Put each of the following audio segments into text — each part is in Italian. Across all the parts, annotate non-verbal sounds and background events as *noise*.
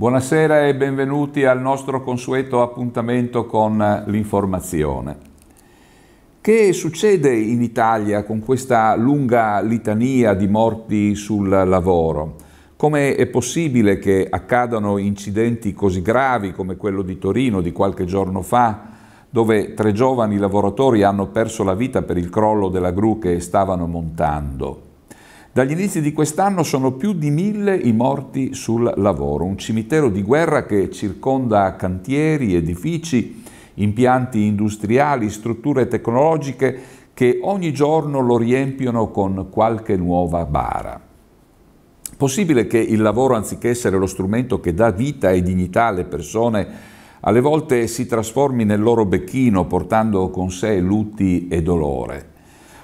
Buonasera e benvenuti al nostro consueto appuntamento con l'informazione. Che succede in Italia con questa lunga litania di morti sul lavoro? Come è possibile che accadano incidenti così gravi come quello di Torino di qualche giorno fa, dove tre giovani lavoratori hanno perso la vita per il crollo della gru che stavano montando? Dagli inizi di quest'anno sono più di mille i morti sul lavoro, un cimitero di guerra che circonda cantieri, edifici, impianti industriali, strutture tecnologiche che ogni giorno lo riempiono con qualche nuova bara. Possibile che il lavoro, anziché essere lo strumento che dà vita e dignità alle persone, alle volte si trasformi nel loro becchino portando con sé lutti e dolore.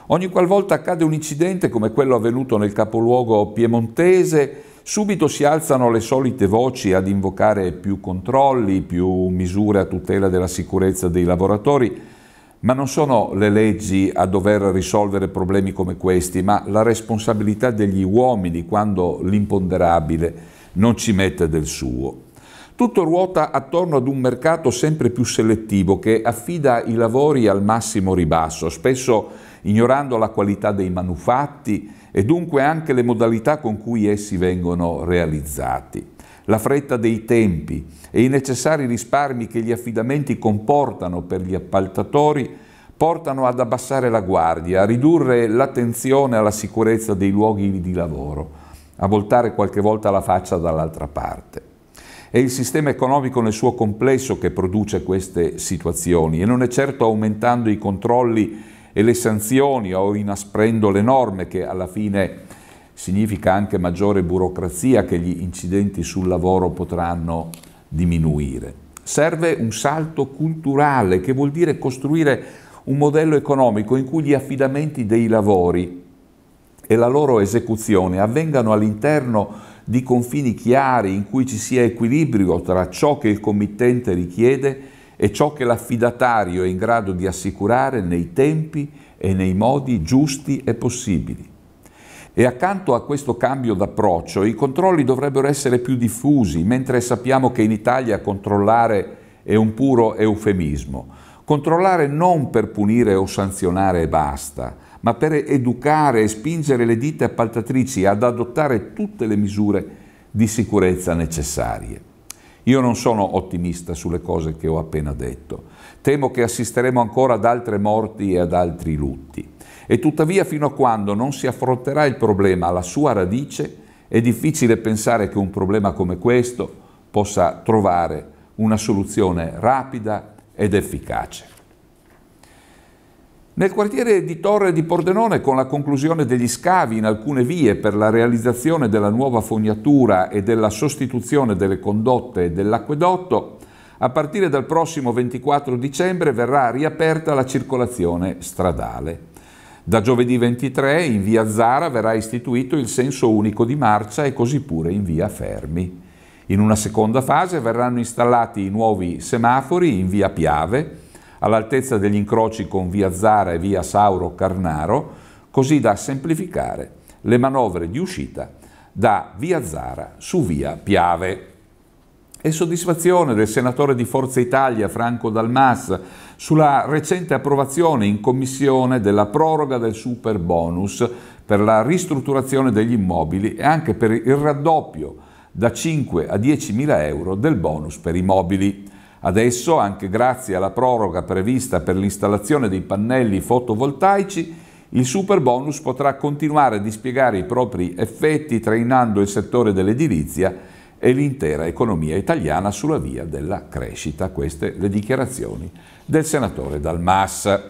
Ogni qualvolta accade un incidente come quello avvenuto nel capoluogo piemontese, subito si alzano le solite voci ad invocare più controlli, più misure a tutela della sicurezza dei lavoratori, ma non sono le leggi a dover risolvere problemi come questi, ma la responsabilità degli uomini quando l'imponderabile non ci mette del suo. Tutto ruota attorno ad un mercato sempre più selettivo che affida i lavori al massimo ribasso, spesso ignorando la qualità dei manufatti e dunque anche le modalità con cui essi vengono realizzati. La fretta dei tempi e i necessari risparmi che gli affidamenti comportano per gli appaltatori portano ad abbassare la guardia, a ridurre l'attenzione alla sicurezza dei luoghi di lavoro, a voltare qualche volta la faccia dall'altra parte. È il sistema economico nel suo complesso che produce queste situazioni e non è certo aumentando i controlli e le sanzioni o inasprendo le norme che alla fine significa anche maggiore burocrazia che gli incidenti sul lavoro potranno diminuire. Serve un salto culturale che vuol dire costruire un modello economico in cui gli affidamenti dei lavori e la loro esecuzione avvengano all'interno di confini chiari in cui ci sia equilibrio tra ciò che il committente richiede e ciò che l'affidatario è in grado di assicurare nei tempi e nei modi giusti e possibili. E accanto a questo cambio d'approccio i controlli dovrebbero essere più diffusi, mentre sappiamo che in Italia controllare è un puro eufemismo. Controllare non per punire o sanzionare e basta, ma per educare e spingere le ditte appaltatrici ad adottare tutte le misure di sicurezza necessarie. Io non sono ottimista sulle cose che ho appena detto. Temo che assisteremo ancora ad altre morti e ad altri lutti. E tuttavia fino a quando non si affronterà il problema alla sua radice, è difficile pensare che un problema come questo possa trovare una soluzione rapida ed efficace. Nel quartiere di Torre di Pordenone, con la conclusione degli scavi in alcune vie per la realizzazione della nuova fognatura e della sostituzione delle condotte e dell'acquedotto, a partire dal prossimo 24 dicembre verrà riaperta la circolazione stradale. Da giovedì 23 in via Zara verrà istituito il senso unico di marcia e così pure in via Fermi. In una seconda fase verranno installati i nuovi semafori in via Piave, all'altezza degli incroci con via Zara e via Sauro Carnaro, così da semplificare le manovre di uscita da via Zara su via Piave. E soddisfazione del senatore di Forza Italia Franco Dalmas sulla recente approvazione in commissione della proroga del super bonus per la ristrutturazione degli immobili e anche per il raddoppio da 5 a 10 mila euro del bonus per i mobili. Adesso, anche grazie alla proroga prevista per l'installazione dei pannelli fotovoltaici, il super bonus potrà continuare a dispiegare i propri effetti trainando il settore dell'edilizia e l'intera economia italiana sulla via della crescita. Queste le dichiarazioni del senatore Dalmas.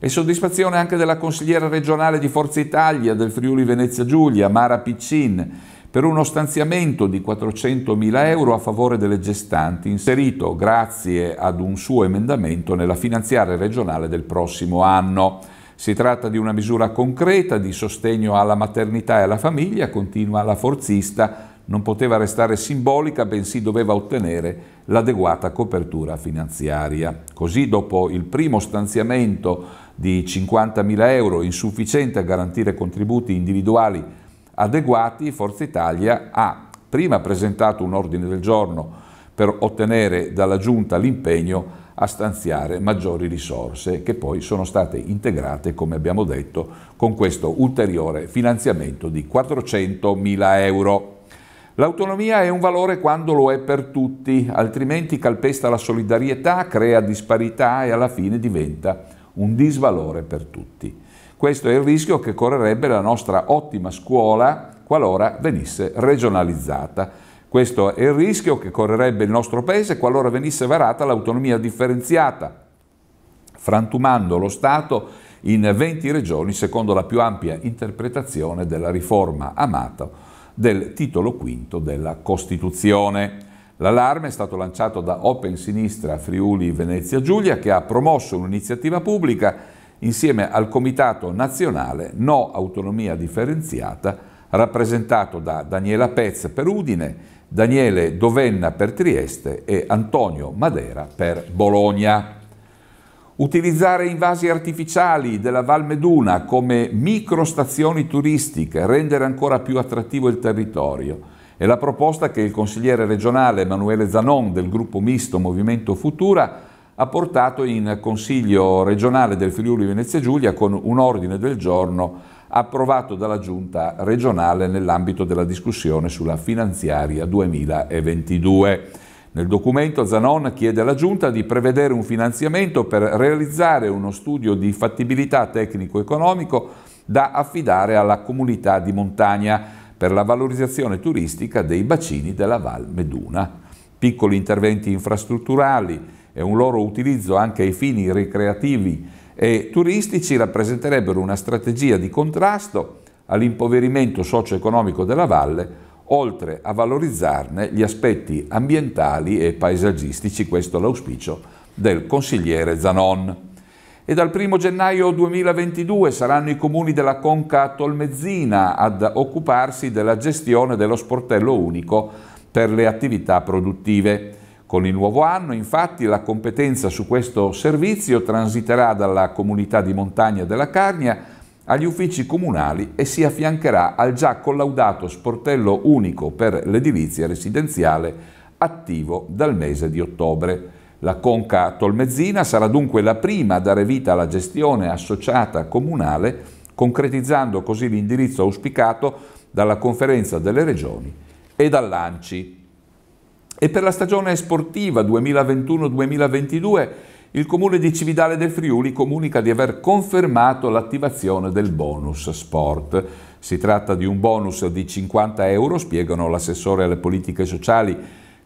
E soddisfazione anche della consigliera regionale di Forza Italia del Friuli Venezia Giulia, Mara Piccin, per uno stanziamento di 400.000 euro a favore delle gestanti, inserito grazie ad un suo emendamento nella finanziaria regionale del prossimo anno. Si tratta di una misura concreta di sostegno alla maternità e alla famiglia, continua la forzista, non poteva restare simbolica, bensì doveva ottenere l'adeguata copertura finanziaria. Così, dopo il primo stanziamento di 50.000 euro, insufficiente a garantire contributi individuali adeguati, Forza Italia ha prima presentato un ordine del giorno per ottenere dalla Giunta l'impegno a stanziare maggiori risorse che poi sono state integrate, come abbiamo detto, con questo ulteriore finanziamento di 400 mila euro. L'autonomia è un valore quando lo è per tutti, altrimenti calpesta la solidarietà, crea disparità e alla fine diventa un disvalore per tutti. Questo è il rischio che correrebbe la nostra ottima scuola qualora venisse regionalizzata. Questo è il rischio che correrebbe il nostro Paese qualora venisse varata l'autonomia differenziata, frantumando lo Stato in 20 regioni secondo la più ampia interpretazione della riforma amata del titolo V della Costituzione. L'allarme è stato lanciato da Open Sinistra Friuli Venezia Giulia che ha promosso un'iniziativa pubblica insieme al Comitato Nazionale No Autonomia Differenziata, rappresentato da Daniela Pez per Udine, Daniele Dovenna per Trieste e Antonio Madera per Bologna. Utilizzare invasi artificiali della Val Meduna come microstazioni turistiche, rendere ancora più attrattivo il territorio. È la proposta che il consigliere regionale Emanuele Zanon del gruppo misto Movimento Futura ha portato in Consiglio regionale del Friuli Venezia Giulia con un ordine del giorno approvato dalla Giunta regionale nell'ambito della discussione sulla finanziaria 2022. Nel documento Zanon chiede alla Giunta di prevedere un finanziamento per realizzare uno studio di fattibilità tecnico-economico da affidare alla comunità di montagna per la valorizzazione turistica dei bacini della Val Meduna. Piccoli interventi infrastrutturali, e un loro utilizzo anche ai fini ricreativi e turistici rappresenterebbero una strategia di contrasto all'impoverimento socio-economico della valle, oltre a valorizzarne gli aspetti ambientali e paesaggistici, questo è l'auspicio del consigliere Zanon. E dal 1 gennaio 2022 saranno i comuni della Conca Tolmezzina ad occuparsi della gestione dello sportello unico per le attività produttive. Con il nuovo anno, infatti, la competenza su questo servizio transiterà dalla comunità di montagna della Carnia agli uffici comunali e si affiancherà al già collaudato sportello unico per l'edilizia residenziale attivo dal mese di ottobre. La Conca Tolmezzina sarà dunque la prima a dare vita alla gestione associata comunale, concretizzando così l'indirizzo auspicato dalla Conferenza delle Regioni e dall'ANCI. E per la stagione sportiva 2021-2022 il comune di Cividale del Friuli comunica di aver confermato l'attivazione del bonus sport. Si tratta di un bonus di 50 euro, spiegano l'assessore alle politiche sociali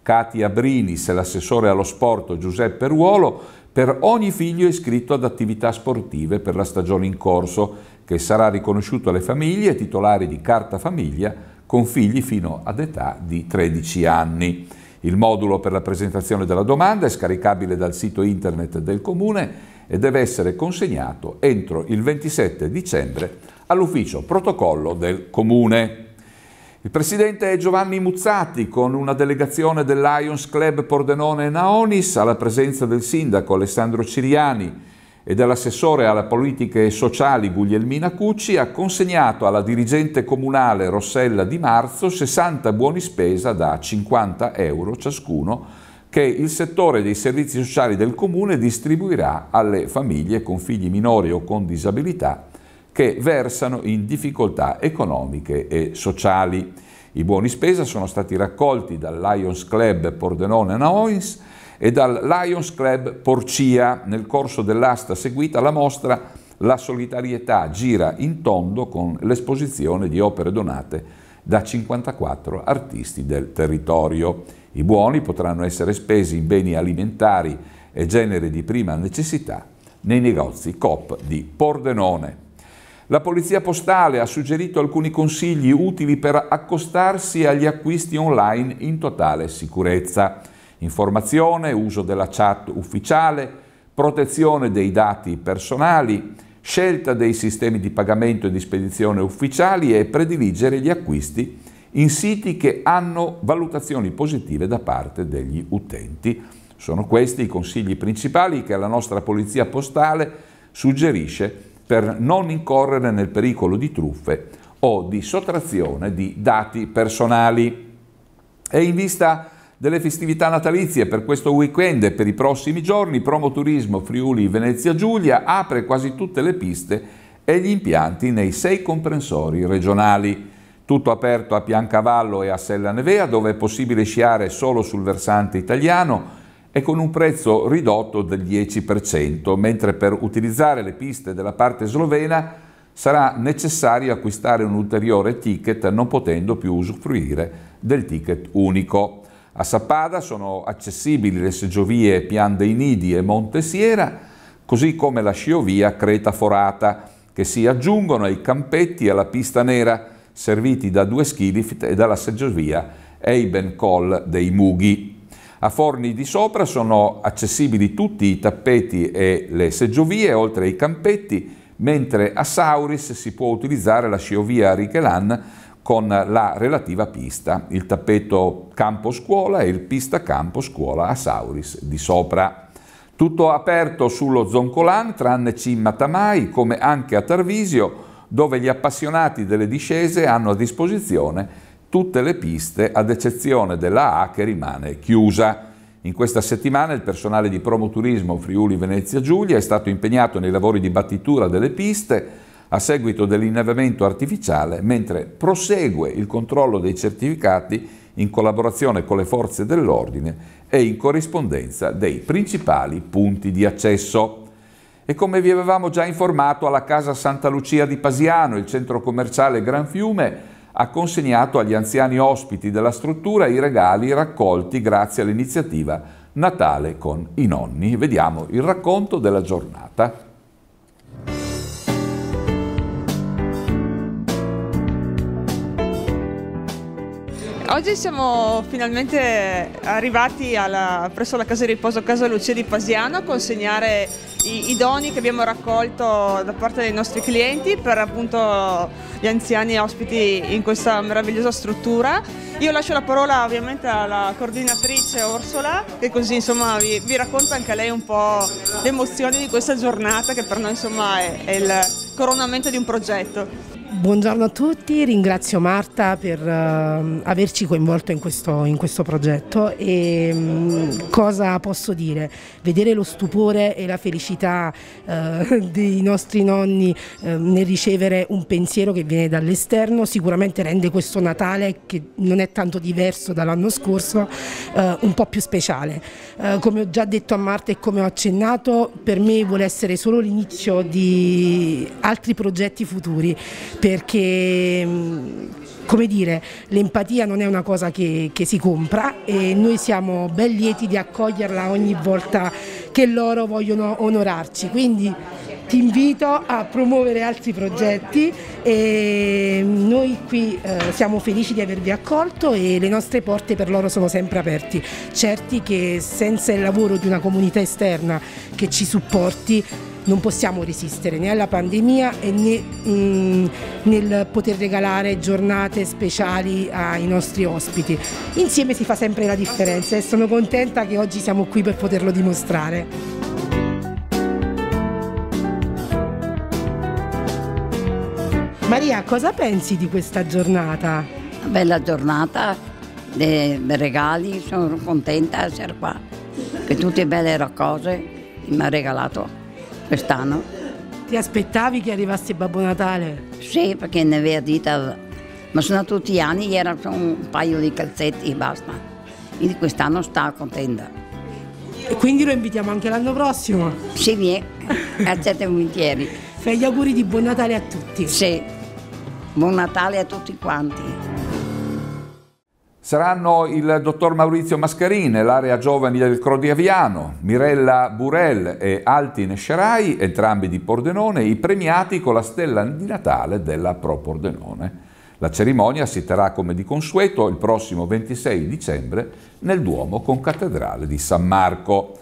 Katia Brinis e l'assessore allo sport Giuseppe Ruolo, per ogni figlio iscritto ad attività sportive per la stagione in corso, che sarà riconosciuto alle famiglie titolari di carta famiglia con figli fino ad età di 13 anni. Il modulo per la presentazione della domanda è scaricabile dal sito internet del Comune e deve essere consegnato entro il 27 dicembre all'ufficio protocollo del Comune. Il presidente è Giovanni Muzzati con una delegazione del Lions Club Pordenone e Naonis alla presenza del sindaco Alessandro Ciriani, e dall'assessore alle politiche sociali Guglielmina Cucci ha consegnato alla dirigente comunale Rossella Di Marzo 60 buoni spesa da 50 euro ciascuno che il settore dei servizi sociali del comune distribuirà alle famiglie con figli minori o con disabilità che versano in difficoltà economiche e sociali. I buoni spesa sono stati raccolti dal Lions Club Pordenone Naoins e dal Lions Club Porcia nel corso dell'asta seguita la mostra La solitarietà gira in tondo con l'esposizione di opere donate da 54 artisti del territorio. I buoni potranno essere spesi in beni alimentari e genere di prima necessità nei negozi COP di Pordenone. La polizia postale ha suggerito alcuni consigli utili per accostarsi agli acquisti online in totale sicurezza informazione, uso della chat ufficiale, protezione dei dati personali, scelta dei sistemi di pagamento e di spedizione ufficiali e prediligere gli acquisti in siti che hanno valutazioni positive da parte degli utenti. Sono questi i consigli principali che la nostra polizia postale suggerisce per non incorrere nel pericolo di truffe o di sottrazione di dati personali. E in vista delle festività natalizie per questo weekend e per i prossimi giorni, Promo Turismo Friuli Venezia Giulia apre quasi tutte le piste e gli impianti nei sei comprensori regionali. Tutto aperto a Piancavallo e a Sella Nevea, dove è possibile sciare solo sul versante italiano e con un prezzo ridotto del 10%, mentre per utilizzare le piste della parte slovena sarà necessario acquistare un ulteriore ticket non potendo più usufruire del ticket unico. A Sappada sono accessibili le seggiovie Pian dei Nidi e Monte Siera, così come la sciovia Creta Forata, che si aggiungono ai campetti e alla pista nera, serviti da due skilift e dalla seggiovia Eiben Col dei Mughi. A Forni di sopra sono accessibili tutti i tappeti e le seggiovie, oltre ai campetti, mentre a Sauris si può utilizzare la sciovia Arichelan con la relativa pista, il tappeto campo scuola e il pista campo scuola a Sauris di sopra. Tutto aperto sullo Zoncolan, tranne Cimmatamai, come anche a Tarvisio, dove gli appassionati delle discese hanno a disposizione tutte le piste, ad eccezione della A che rimane chiusa. In questa settimana il personale di Promoturismo Friuli Venezia Giulia è stato impegnato nei lavori di battitura delle piste a seguito dell'innevamento artificiale, mentre prosegue il controllo dei certificati in collaborazione con le forze dell'ordine e in corrispondenza dei principali punti di accesso. E come vi avevamo già informato, alla Casa Santa Lucia di Pasiano, il centro commerciale Gran Fiume, ha consegnato agli anziani ospiti della struttura i regali raccolti grazie all'iniziativa Natale con i nonni. Vediamo il racconto della giornata. Oggi siamo finalmente arrivati alla, presso la casa di riposo Casa Lucia di Pasiano a consegnare i, i, doni che abbiamo raccolto da parte dei nostri clienti per appunto gli anziani ospiti in questa meravigliosa struttura. Io lascio la parola ovviamente alla coordinatrice Orsola che così insomma vi, vi racconta anche lei un po' le emozioni di questa giornata che per noi insomma è, è il coronamento di un progetto. Buongiorno a tutti, ringrazio Marta per uh, averci coinvolto in questo, in questo progetto e um, cosa posso dire? Vedere lo stupore e la felicità uh, *laughs* dei nostri nonni uh, nel ricevere un pensiero che viene dall'esterno sicuramente rende questo Natale, che non è tanto diverso dall'anno scorso, un po' più speciale. come ho già detto a Marta e come ho accennato, per me vuole essere solo l'inizio di altri progetti futuri. Per perché mm, come dire, l'empatia non è una cosa che, che, si compra e noi siamo ben lieti di accoglierla ogni volta che loro vogliono onorarci. Quindi ti invito a promuovere altri progetti e mm, noi qui eh, siamo felici di avervi accolto e le nostre porte per loro sono sempre aperte, certi che senza il lavoro di una comunità esterna che ci supporti non possiamo resistere né alla pandemia né mh, mm, nel poter regalare giornate speciali ai nostri ospiti. Insieme si fa sempre la differenza e sono contenta che oggi siamo qui per poterlo dimostrare. Maria, cosa pensi di questa giornata? Bella giornata, dei regali, sono contenta di essere qua, per tutte le belle cose che mi ha regalato quest'anno. Ti aspettavi che arrivasse Babbo Natale? Sì, perché ne aveva dita, ma sono tutti gli anni, era un paio di calzetti e basta. Quindi quest'anno sta contenta. E quindi lo invitiamo anche l'anno prossimo? Sì, vieni, accetta volentieri. Fai gli auguri di Buon Natale a tutti. Sì, Buon Natale a tutti quanti. Saranno il dottor Maurizio Mascarini, l'area giovani del Crodiaviano, Mirella Burel e Altin Scerai, entrambi di Pordenone, i premiati con la stella di Natale della Pro Pordenone. La cerimonia si terrà come di consueto il prossimo 26 dicembre nel Duomo Concattedrale di San Marco.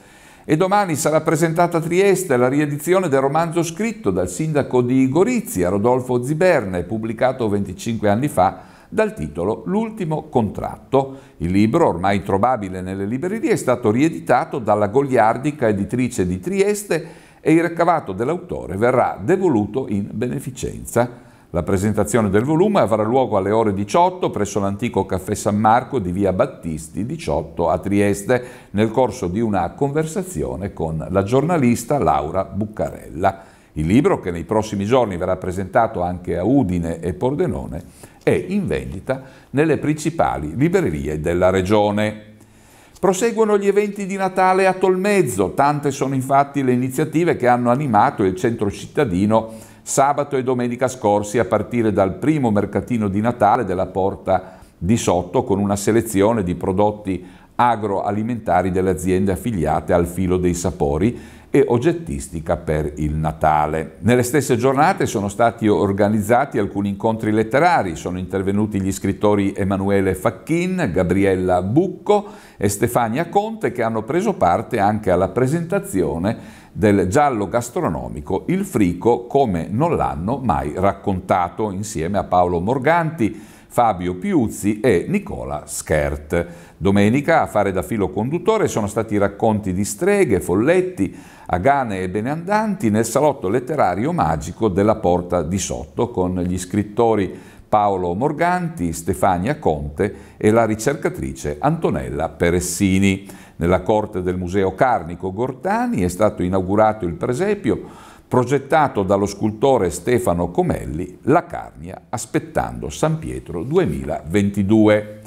E domani sarà presentata a Trieste la riedizione del romanzo scritto dal sindaco di Gorizia, Rodolfo Ziberne, pubblicato 25 anni fa dal titolo L'ultimo contratto. Il libro, ormai trovabile nelle librerie, è stato rieditato dalla Goliardica editrice di Trieste e il ricavato dell'autore verrà devoluto in beneficenza. La presentazione del volume avrà luogo alle ore 18 presso l'antico caffè San Marco di via Battisti 18 a Trieste nel corso di una conversazione con la giornalista Laura Buccarella. Il libro, che nei prossimi giorni verrà presentato anche a Udine e Pordenone, è in vendita nelle principali librerie della regione. Proseguono gli eventi di Natale a Tolmezzo, tante sono infatti le iniziative che hanno animato il centro cittadino sabato e domenica scorsi a partire dal primo mercatino di Natale della Porta di Sotto con una selezione di prodotti agroalimentari delle aziende affiliate al filo dei sapori e oggettistica per il Natale. Nelle stesse giornate sono stati organizzati alcuni incontri letterari, sono intervenuti gli scrittori Emanuele Facchin, Gabriella Bucco e Stefania Conte che hanno preso parte anche alla presentazione del giallo gastronomico Il Frico come non l'hanno mai raccontato insieme a Paolo Morganti Fabio Piuzzi e Nicola Schert. Domenica a fare da filo conduttore sono stati i racconti di streghe, folletti, agane e beneandanti nel salotto letterario magico della Porta di Sotto con gli scrittori Paolo Morganti, Stefania Conte e la ricercatrice Antonella Peressini. Nella corte del Museo Carnico Gortani è stato inaugurato il presepio progettato dallo scultore Stefano Comelli, La Carnia aspettando San Pietro 2022.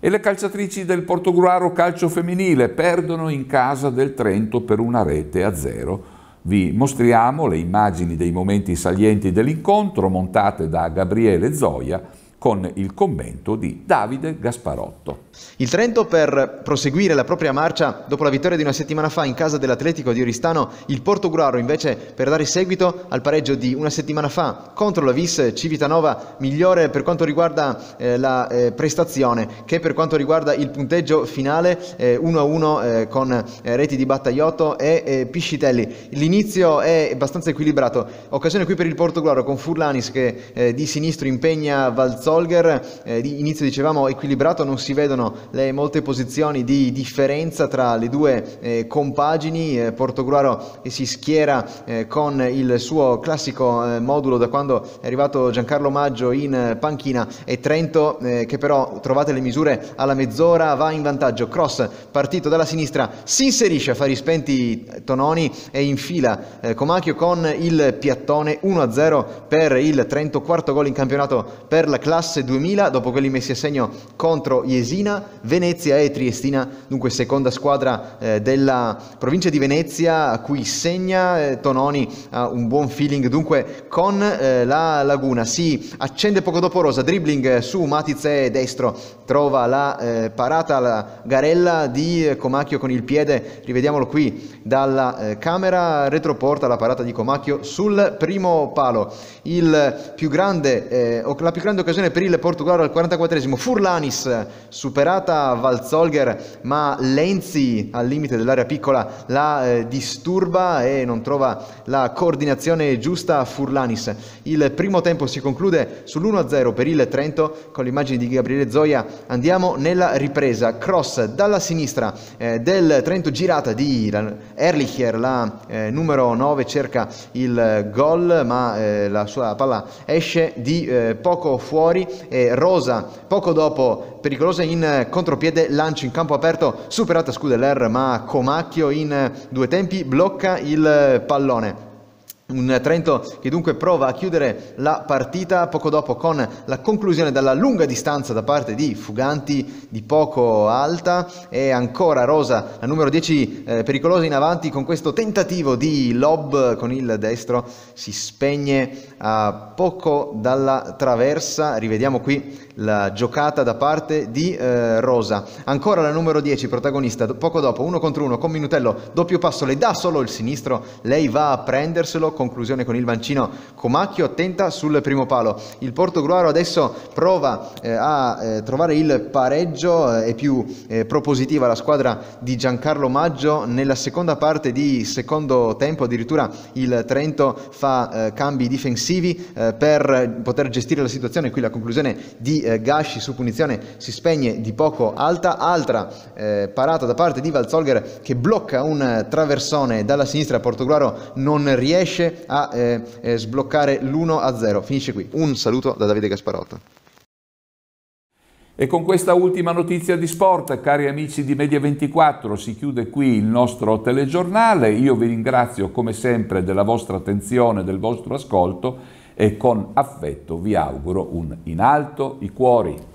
E le calciatrici del Portogruaro calcio femminile perdono in casa del Trento per una rete a zero. Vi mostriamo le immagini dei momenti salienti dell'incontro montate da Gabriele Zoia con il commento di Davide Gasparotto. Il Trento per proseguire la propria marcia dopo la vittoria di una settimana fa in casa dell'Atletico di Oristano, il Portogruaro invece per dare seguito al pareggio di una settimana fa contro la Vis Civitanova, migliore per quanto riguarda eh, la eh, prestazione che per quanto riguarda il punteggio finale 1-1 eh, eh, con eh, reti di Battagliotto e eh, Piscitelli. L'inizio è abbastanza equilibrato, occasione qui per il Portogruaro con Furlanis che di sinistro impegna Valzoni Solger, eh, inizio dicevamo equilibrato, non si vedono le molte posizioni di differenza tra le due eh, compagini, eh, Portogruaro che si schiera eh, con il suo classico eh, modulo da quando è arrivato Giancarlo Maggio in panchina e Trento eh, che però trovate le misure alla mezz'ora, va in vantaggio, cross partito dalla sinistra, si inserisce a fari spenti Tononi e infila eh, Comacchio con il piattone 1-0 per il Trento, quarto gol in campionato per la classe classe 2000, dopo quelli messi a segno contro Jesina, Venezia e Triestina, dunque seconda squadra eh, della provincia di Venezia, a cui segna eh, Tononi ha un buon feeling, dunque con eh, la Laguna si accende poco dopo Rosa, dribbling eh, su Matiz e destro, trova la eh, parata, la garella di Comacchio con il piede, rivediamolo qui dalla camera, retroporta la parata di Comacchio sul primo palo. Il più grande, la più grande occasione per il Portogallo al 44esimo, Furlanis superata Valzolger ma Lenzi al limite dell'area piccola la eh, disturba e non trova la coordinazione giusta a Furlanis. Il primo tempo si conclude sull'1-0 per il Trento con l'immagine di Gabriele Zoia. Andiamo nella ripresa, cross dalla sinistra eh, del Trento girata di Erlicher, la eh, numero 9 cerca il gol ma eh, la sua palla esce di eh, poco fuori Napoli, eh, Rosa poco dopo pericolosa in contropiede, lancio in campo aperto, superata Scudeler ma Comacchio in due tempi blocca il pallone. Un Trento che dunque prova a chiudere la partita poco dopo con la conclusione dalla lunga distanza da parte di Fuganti di poco alta e ancora Rosa la numero 10 eh, pericolosa in avanti con questo tentativo di lob con il destro si spegne a poco dalla traversa. Rivediamo qui la giocata da parte di eh, Rosa. Ancora la numero 10, protagonista, poco dopo, uno contro uno con Minutello, doppio passo, le dà solo il sinistro, lei va a prenderselo, conclusione con il mancino Comacchio, attenta sul primo palo. Il Portogruaro adesso prova eh, a eh, trovare il pareggio, eh, è più eh, propositiva la squadra di Giancarlo Maggio, nella seconda parte di secondo tempo addirittura il Trento fa eh, cambi difensivi per poter gestire la situazione, qui la conclusione di eh, Gashi su punizione si spegne di poco alta, altra eh, parata da parte di Valzolger che blocca un eh, traversone dalla sinistra, Portogruaro non riesce a eh, eh sbloccare l'1-0, finisce qui. Un saluto da Davide Gasparotto. E con questa ultima notizia di sport, cari amici di Media24, si chiude qui il nostro telegiornale. Io vi ringrazio come sempre della vostra attenzione, del vostro ascolto e con affetto vi auguro un in alto i cuori.